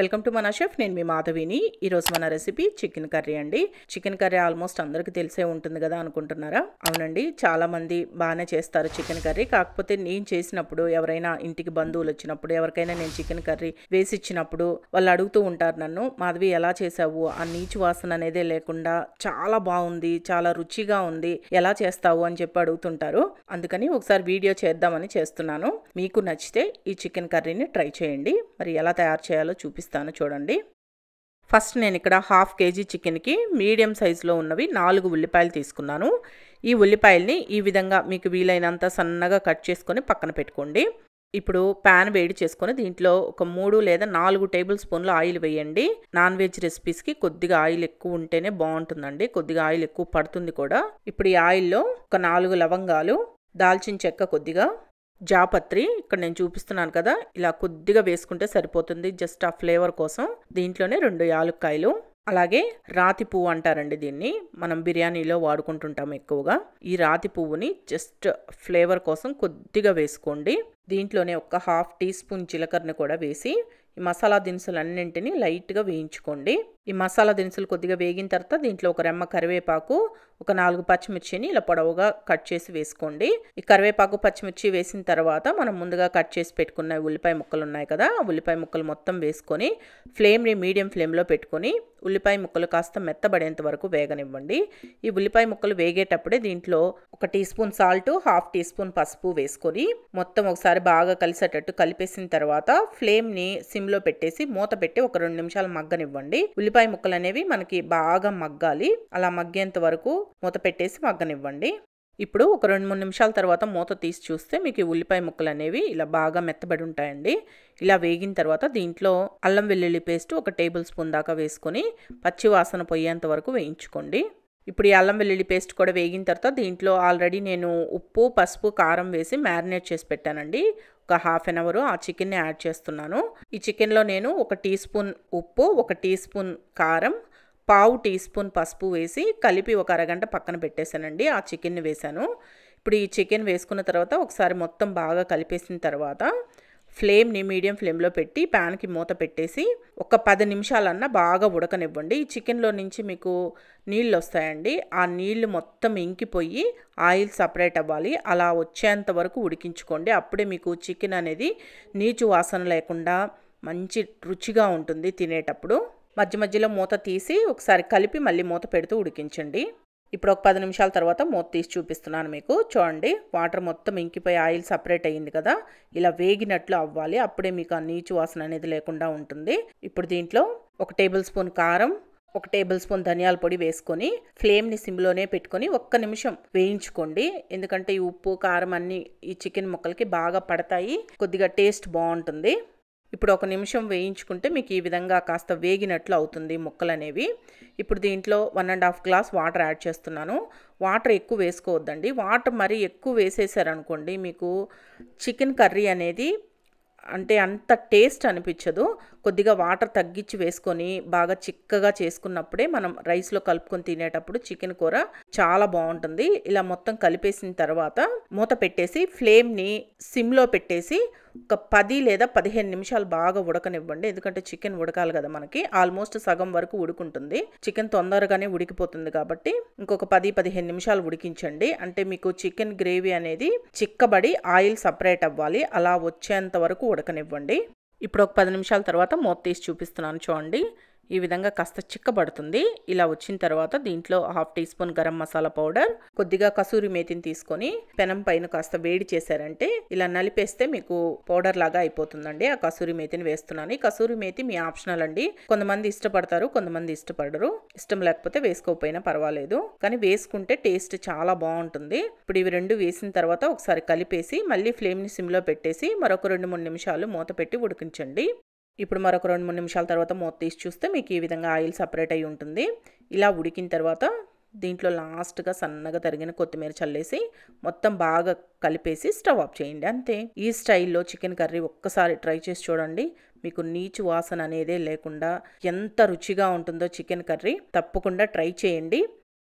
welcome to మన chef నేను మీ మాధవిని ఈరోజు మన రెసిపీ చికెన్ కర్రీ అండి చికెన్ కర్రీ ఆల్మోస్ట్ అందరికి తెలిసే ఉంటుంది కదా అనుకుంటున్నారా అవునండి చాలామంది బాగానే చేస్తారు చికెన్ కర్రీ కాకపోతే నేను చేసినప్పుడు ఎవరైనా ఇంటికి బంధువులు వచ్చినప్పుడు ఎవరికైనా నేను చికెన్ కర్రీ వేసి ఇచ్చినప్పుడు వాళ్ళు అడుగుతూ ఉంటారు నన్ను మాధవి ఎలా చేసావు ఆ నీచు వాసన అనేదే లేకుండా చాలా బాగుంది చాలా రుచిగా ఉంది ఎలా చేస్తావు అని చెప్పి అడుగుతుంటారు అందుకని ఒకసారి వీడియో చేద్దామని చేస్తున్నాను మీకు నచ్చితే ఈ చికెన్ కర్రీని ట్రై చేయండి మరి ఎలా తయారు చేయాలో చూపిస్తాను చూపిస్తాను చూడండి ఫస్ట్ నేను ఇక్కడ హాఫ్ కేజీ చికెన్కి మీడియం సైజులో ఉన్నవి నాలుగు ఉల్లిపాయలు తీసుకున్నాను ఈ ఉల్లిపాయల్ని ఈ విధంగా మీకు వీలైనంత సన్నగా కట్ చేసుకొని పక్కన పెట్టుకోండి ఇప్పుడు ప్యాన్ వేడి చేసుకొని దీంట్లో ఒక మూడు లేదా నాలుగు టేబుల్ స్పూన్లు ఆయిల్ వేయండి నాన్ వెజ్ రెసిపీస్కి కొద్దిగా ఆయిల్ ఎక్కువ ఉంటేనే బాగుంటుందండి కొద్దిగా ఆయిల్ ఎక్కువ పడుతుంది కూడా ఇప్పుడు ఈ ఆయిల్లో ఒక నాలుగు లవంగాలు దాల్చిన చెక్క కొద్దిగా జాపత్రి ఇక్కడ నేను చూపిస్తున్నాను కదా ఇలా కొద్దిగా వేసుకుంటే సరిపోతుంది జస్ట్ ఆ ఫ్లేవర్ కోసం దీంట్లోనే రెండు యాలుక్కాయలు అలాగే రాతి పువ్వు అంటారండి దీన్ని మనం బిర్యానీలో వాడుకుంటుంటాం ఎక్కువగా ఈ రాతి పువ్వుని జస్ట్ ఫ్లేవర్ కోసం కొద్దిగా వేసుకోండి దీంట్లోనే ఒక హాఫ్ టీ స్పూన్ జీలకర్రని కూడా వేసి ఈ మసాలా దినుసులన్నింటినీ లైట్గా వేయించుకోండి ఈ మసాలా దినుసులు కొద్దిగా వేగిన తర్వాత దీంట్లో ఒక రెమ్మ కరివేపాకు ఒక నాలుగు పచ్చిమిర్చిని ఇలా పొడవుగా కట్ చేసి వేసుకోండి ఈ కరివేపాకు పచ్చిమిర్చి వేసిన తర్వాత మనం ముందుగా కట్ చేసి పెట్టుకున్న ఉల్లిపాయ ముక్కలు ఉన్నాయి కదా ఉల్లిపాయ ముక్కలు మొత్తం వేసుకొని ఫ్లేమ్ని మీడియం ఫ్లేమ్లో పెట్టుకొని ఉల్లిపాయ ముక్కలు కాస్త మెత్తబడేంత వరకు వేగనివ్వండి ఈ ఉల్లిపాయ ముక్కలు వేగేటప్పుడే దీంట్లో ఒక teaspoon salt half teaspoon పసుపు వేసుకొని మొత్తం ఒకసారి బాగా కలిసేటట్టు కలిపేసిన తర్వాత ఫ్లేమ్ని సిమ్లో పెట్టేసి మూత పెట్టి ఒక రెండు నిమిషాలు మగ్గనివ్వండి ఉల్లిపాయ ఉల్లిపాయ ముక్కలు అనేవి మనకి బాగా మగ్గాలి అలా మగ్గేంత వరకు మూత పెట్టేసి మగ్గనివ్వండి ఇప్పుడు ఒక రెండు మూడు నిమిషాల తర్వాత మూత తీసి చూస్తే మీకు ఉల్లిపాయ ముక్కలు అనేవి ఇలా బాగా మెత్తబడి ఉంటాయండి ఇలా వేగిన తర్వాత దీంట్లో అల్లం వెల్లుల్లి పేస్ట్ ఒక టేబుల్ స్పూన్ దాకా వేసుకొని పచ్చివాసన పొయ్యేంత పోయేంత వరకు వేయించుకోండి ఇప్పుడు ఈ అల్లం వెల్లుల్లి పేస్ట్ కూడా వేగిన తర్వాత దీంట్లో ఆల్రెడీ నేను ఉప్పు పసుపు కారం వేసి మ్యారినేట్ చేసి పెట్టానండి ఒక హాఫ్ అన్ అవర్ ఆ చికెన్ని యాడ్ చేస్తున్నాను ఈ చికెన్లో నేను ఒక టీ స్పూన్ ఉప్పు ఒక టీ స్పూన్ కారం పావు టీ స్పూన్ పసుపు వేసి కలిపి ఒక అరగంట పక్కన పెట్టేశానండి ఆ చికెన్ని వేశాను ఇప్పుడు ఈ చికెన్ వేసుకున్న తర్వాత ఒకసారి మొత్తం బాగా కలిపేసిన తర్వాత ఫ్లేమ్ని మీడియం ఫ్లేమ్లో పెట్టి ప్యాన్కి మూత పెట్టేసి ఒక పది నిమిషాలన్నా బాగా ఉడకనివ్వండి ఈ చికెన్లో నుంచి మీకు నీళ్ళు వస్తాయండి ఆ నీళ్లు మొత్తం ఇంకిపోయి ఆయిల్ సపరేట్ అవ్వాలి అలా వచ్చేంత వరకు ఉడికించుకోండి అప్పుడే మీకు చికెన్ అనేది నీచు వాసన లేకుండా మంచి రుచిగా ఉంటుంది తినేటప్పుడు మధ్య మధ్యలో మూత తీసి ఒకసారి కలిపి మళ్ళీ మూత పెడుతూ ఉడికించండి ఇప్పుడు ఒక పది నిమిషాల తర్వాత మూత తీసి చూపిస్తున్నాను మీకు చూడండి వాటర్ మొత్తం ఇంకిపోయి ఆయిల్ సపరేట్ అయ్యింది కదా ఇలా వేగినట్లు అవ్వాలి అప్పుడే మీకు ఆ నీచు వాసన అనేది లేకుండా ఉంటుంది ఇప్పుడు దీంట్లో ఒక టేబుల్ స్పూన్ కారం ఒక టేబుల్ స్పూన్ ధనియాల పొడి వేసుకొని ఫ్లేమ్ని సిమ్లోనే పెట్టుకొని ఒక్క నిమిషం వేయించుకోండి ఎందుకంటే ఈ ఉప్పు కారం అన్నీ ఈ చికెన్ ముక్కలకి బాగా పడతాయి కొద్దిగా టేస్ట్ బాగుంటుంది ఇప్పుడు ఒక నిమిషం వేయించుకుంటే మీకు ఈ విధంగా కాస్త వేగినట్లు అవుతుంది ముక్కలు అనేవి ఇప్పుడు దీంట్లో one and half glass water add చేస్తున్నాను వాటర్ ఎక్కువ వేసుకోవద్దండి వాటర్ మరీ ఎక్కువ వేసేసారనుకోండి మీకు చికెన్ కర్రీ అనేది అంటే అంత టేస్ట్ అనిపించదు కొద్దిగా వాటర్ తగ్గించి వేసుకొని బాగా చిక్కగా చేసుకున్నప్పుడే మనం రైస్లో కలుపుకొని తినేటప్పుడు చికెన్ కూర చాలా బాగుంటుంది ఇలా మొత్తం కలిపేసిన తర్వాత మూత పెట్టేసి ఫ్లేమ్ని సిమ్లో పెట్టేసి ఒక పది లేదా పదిహేను నిమిషాలు బాగా ఉడకనివ్వండి ఎందుకంటే చికెన్ ఉడకాలి కదా మనకి ఆల్మోస్ట్ సగం వరకు ఉడుకుంటుంది చికెన్ తొందరగానే ఉడికిపోతుంది కాబట్టి ఇంకొక పది పదిహేను నిమిషాలు ఉడికించండి అంటే మీకు చికెన్ గ్రేవీ అనేది చిక్కబడి ఆయిల్ సపరేట్ అవ్వాలి అలా వచ్చేంత వరకు ఉడకనివ్వండి ఇప్పుడు ఒక పది నిమిషాల తర్వాత మూత తీసి చూపిస్తున్నాను చూడండి ఈ విధంగా కాస్త చిక్కబడుతుంది ఇలా వచ్చిన తర్వాత దీంట్లో half teaspoon garam masala powder కొద్దిగా కసూరి మేతిని తీసుకొని పెనం పైన కాస్త వేడి చేశారంటే ఇలా నలిపేస్తే మీకు పౌడర్ లాగా అయిపోతుందండి ఆ కసూరి మేతిని వేస్తున్నాను ఈ కసూరి మేతి మీ ఆప్షనల్ అండి కొంతమంది ఇష్టపడతారు కొంతమంది ఇష్టపడరు ఇష్టం లేకపోతే వేసుకోకపోయినా పర్వాలేదు కానీ వేసుకుంటే టేస్ట్ చాలా బాగుంటుంది ఇప్పుడు ఇవి రెండు వేసిన తర్వాత ఒకసారి కలిపేసి మళ్ళీ ఫ్లేమ్ని సిమ్లో పెట్టేసి మరొక రెండు మూడు నిమిషాలు మూత పెట్టి ఉడికించండి ఇప్పుడు మరొక రెండు మూడు నిమిషాల తర్వాత మూత తీసి చూస్తే మీకు ఈ విధంగా ఆయిల్ సపరేట్ అయి ఉంటుంది ఇలా ఉడికిన తర్వాత దీంట్లో లాస్ట్గా సన్నగా తరిగిన కొత్తిమీర చల్లేసి మొత్తం బాగా కలిపేసి స్టవ్ ఆఫ్ చేయండి అంతే ఈ స్టైల్లో చికెన్ కర్రీ ఒక్కసారి ట్రై చేసి చూడండి మీకు నీచు వాసన అనేదే లేకుండా ఎంత రుచిగా ఉంటుందో చికెన్ కర్రీ తప్పకుండా ట్రై చేయండి